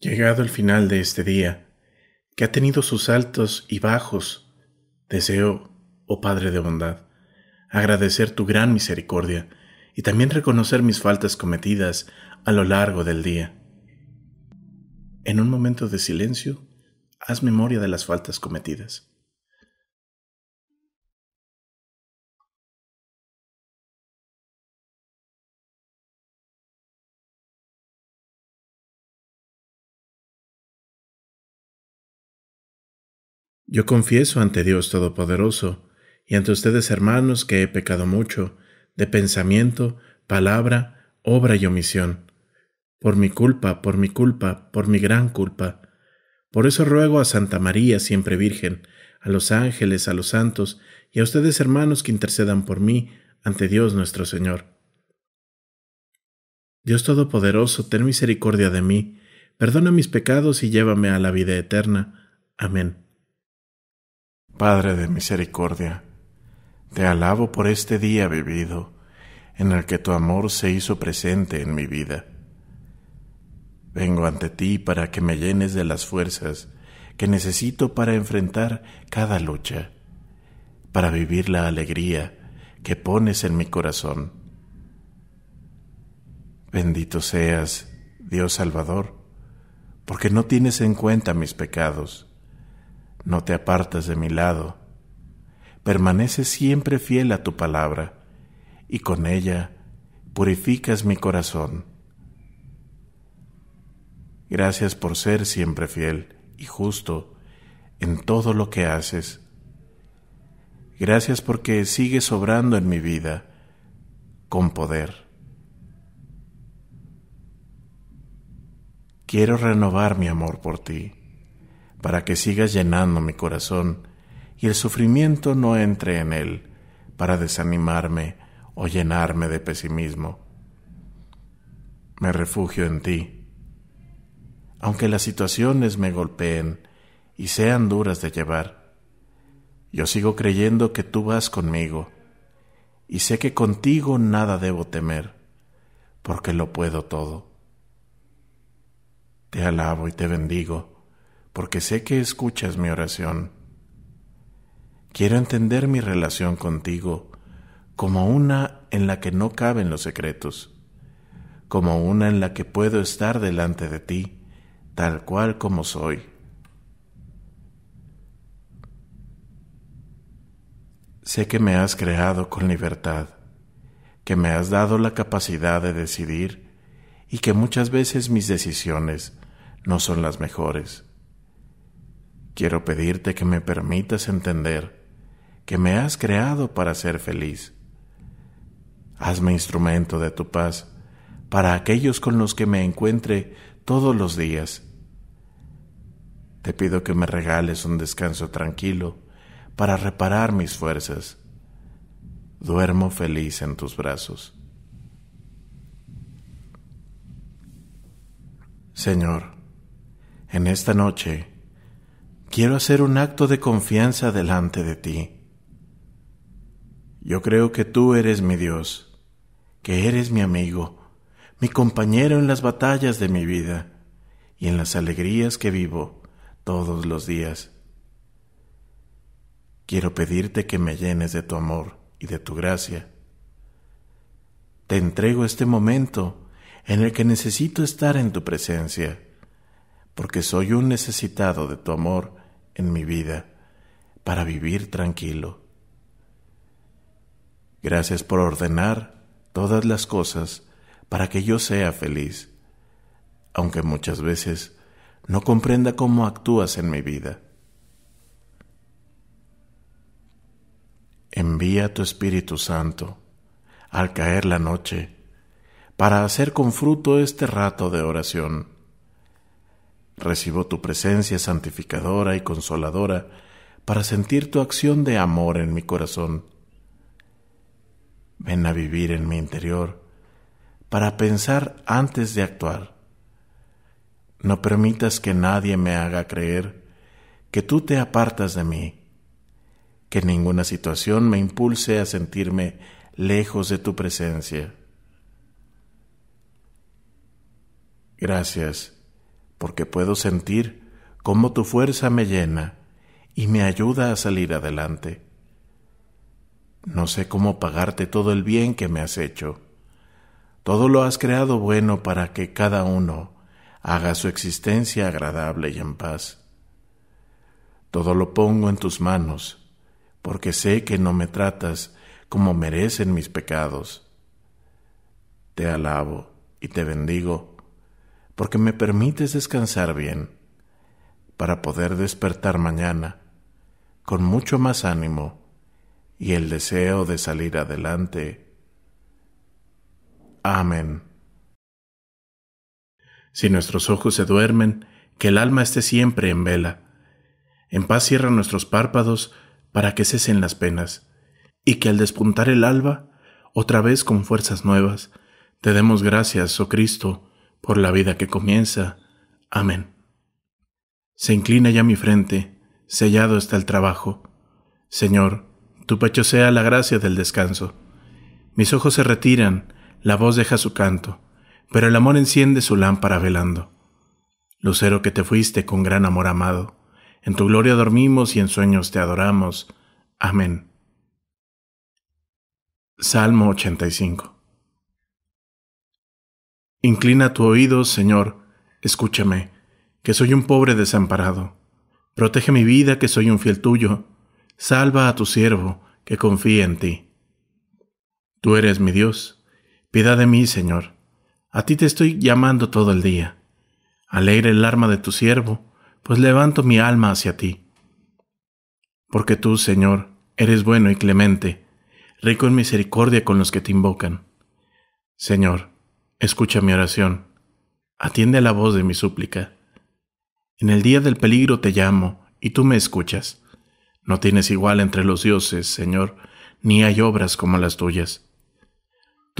Llegado el final de este día, que ha tenido sus altos y bajos, deseo, oh Padre de bondad, agradecer tu gran misericordia y también reconocer mis faltas cometidas a lo largo del día. En un momento de silencio, haz memoria de las faltas cometidas. Yo confieso ante Dios Todopoderoso y ante ustedes hermanos que he pecado mucho, de pensamiento, palabra, obra y omisión por mi culpa, por mi culpa, por mi gran culpa. Por eso ruego a Santa María, siempre Virgen, a los ángeles, a los santos, y a ustedes hermanos que intercedan por mí ante Dios nuestro Señor. Dios Todopoderoso, ten misericordia de mí, perdona mis pecados y llévame a la vida eterna. Amén. Padre de misericordia, te alabo por este día vivido, en el que tu amor se hizo presente en mi vida Vengo ante ti para que me llenes de las fuerzas que necesito para enfrentar cada lucha, para vivir la alegría que pones en mi corazón. Bendito seas, Dios Salvador, porque no tienes en cuenta mis pecados, no te apartas de mi lado, permaneces siempre fiel a tu palabra, y con ella purificas mi corazón. Gracias por ser siempre fiel y justo en todo lo que haces. Gracias porque sigues sobrando en mi vida con poder. Quiero renovar mi amor por ti, para que sigas llenando mi corazón y el sufrimiento no entre en él para desanimarme o llenarme de pesimismo. Me refugio en ti aunque las situaciones me golpeen y sean duras de llevar. Yo sigo creyendo que tú vas conmigo, y sé que contigo nada debo temer, porque lo puedo todo. Te alabo y te bendigo, porque sé que escuchas mi oración. Quiero entender mi relación contigo como una en la que no caben los secretos, como una en la que puedo estar delante de ti tal cual como soy. Sé que me has creado con libertad, que me has dado la capacidad de decidir y que muchas veces mis decisiones no son las mejores. Quiero pedirte que me permitas entender que me has creado para ser feliz. Hazme instrumento de tu paz para aquellos con los que me encuentre todos los días. Te pido que me regales un descanso tranquilo para reparar mis fuerzas. Duermo feliz en tus brazos. Señor, en esta noche quiero hacer un acto de confianza delante de ti. Yo creo que tú eres mi Dios, que eres mi amigo, mi compañero en las batallas de mi vida y en las alegrías que vivo todos los días. Quiero pedirte que me llenes de tu amor y de tu gracia. Te entrego este momento en el que necesito estar en tu presencia, porque soy un necesitado de tu amor en mi vida para vivir tranquilo. Gracias por ordenar todas las cosas para que yo sea feliz, aunque muchas veces no comprenda cómo actúas en mi vida. Envía tu Espíritu Santo al caer la noche para hacer con fruto este rato de oración. Recibo tu presencia santificadora y consoladora para sentir tu acción de amor en mi corazón. Ven a vivir en mi interior para pensar antes de actuar. No permitas que nadie me haga creer que tú te apartas de mí, que ninguna situación me impulse a sentirme lejos de tu presencia. Gracias, porque puedo sentir cómo tu fuerza me llena y me ayuda a salir adelante. No sé cómo pagarte todo el bien que me has hecho todo lo has creado bueno para que cada uno haga su existencia agradable y en paz. Todo lo pongo en tus manos, porque sé que no me tratas como merecen mis pecados. Te alabo y te bendigo, porque me permites descansar bien, para poder despertar mañana con mucho más ánimo y el deseo de salir adelante Amén. Si nuestros ojos se duermen, que el alma esté siempre en vela. En paz cierran nuestros párpados para que cesen las penas, y que al despuntar el alba, otra vez con fuerzas nuevas, te demos gracias, oh Cristo, por la vida que comienza. Amén. Se inclina ya mi frente, sellado está el trabajo. Señor, tu pecho sea la gracia del descanso. Mis ojos se retiran, la voz deja su canto, pero el amor enciende su lámpara velando. Lucero que te fuiste con gran amor amado, en tu gloria dormimos y en sueños te adoramos. Amén. Salmo 85 Inclina tu oído, Señor, escúchame, que soy un pobre desamparado. Protege mi vida, que soy un fiel tuyo. Salva a tu siervo, que confía en ti. Tú eres mi Dios Piedad de mí, Señor. A ti te estoy llamando todo el día. Alegre el arma de tu siervo, pues levanto mi alma hacia ti. Porque tú, Señor, eres bueno y clemente, rico en misericordia con los que te invocan. Señor, escucha mi oración. Atiende a la voz de mi súplica. En el día del peligro te llamo, y tú me escuchas. No tienes igual entre los dioses, Señor, ni hay obras como las tuyas.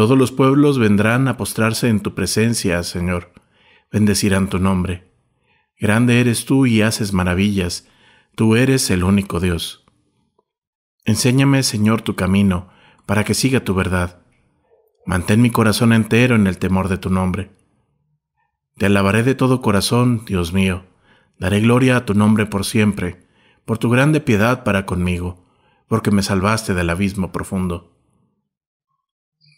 Todos los pueblos vendrán a postrarse en tu presencia, Señor. Bendecirán tu nombre. Grande eres tú y haces maravillas. Tú eres el único Dios. Enséñame, Señor, tu camino, para que siga tu verdad. Mantén mi corazón entero en el temor de tu nombre. Te alabaré de todo corazón, Dios mío. Daré gloria a tu nombre por siempre, por tu grande piedad para conmigo, porque me salvaste del abismo profundo.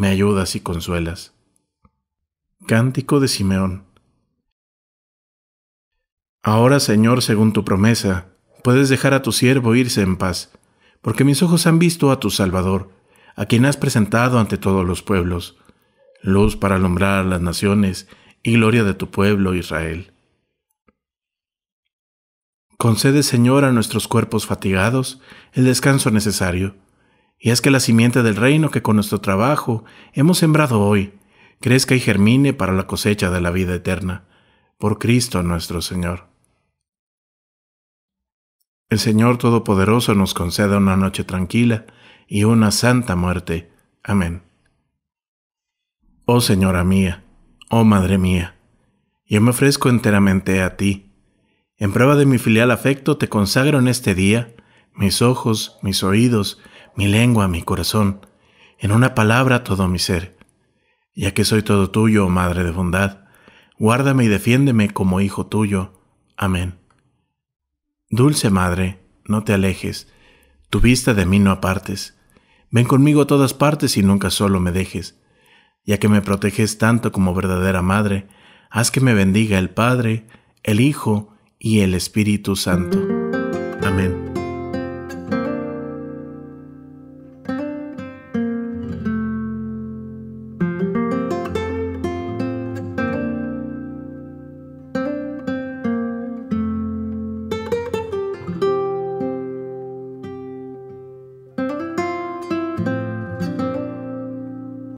me ayudas y consuelas. Cántico de Simeón. Ahora, Señor, según tu promesa, puedes dejar a tu siervo irse en paz, porque mis ojos han visto a tu Salvador, a quien has presentado ante todos los pueblos, luz para alumbrar las naciones y gloria de tu pueblo Israel. Concede, Señor, a nuestros cuerpos fatigados el descanso necesario y es que la simiente del reino que con nuestro trabajo hemos sembrado hoy, crezca y germine para la cosecha de la vida eterna, por Cristo nuestro Señor. El Señor Todopoderoso nos conceda una noche tranquila y una santa muerte. Amén. Oh Señora mía, oh Madre mía, yo me ofrezco enteramente a ti. En prueba de mi filial afecto te consagro en este día mis ojos, mis oídos, mi lengua, mi corazón, en una palabra todo mi ser. Ya que soy todo tuyo, Madre de bondad, guárdame y defiéndeme como hijo tuyo. Amén. Dulce Madre, no te alejes, tu vista de mí no apartes. Ven conmigo a todas partes y nunca solo me dejes. Ya que me proteges tanto como verdadera Madre, haz que me bendiga el Padre, el Hijo y el Espíritu Santo.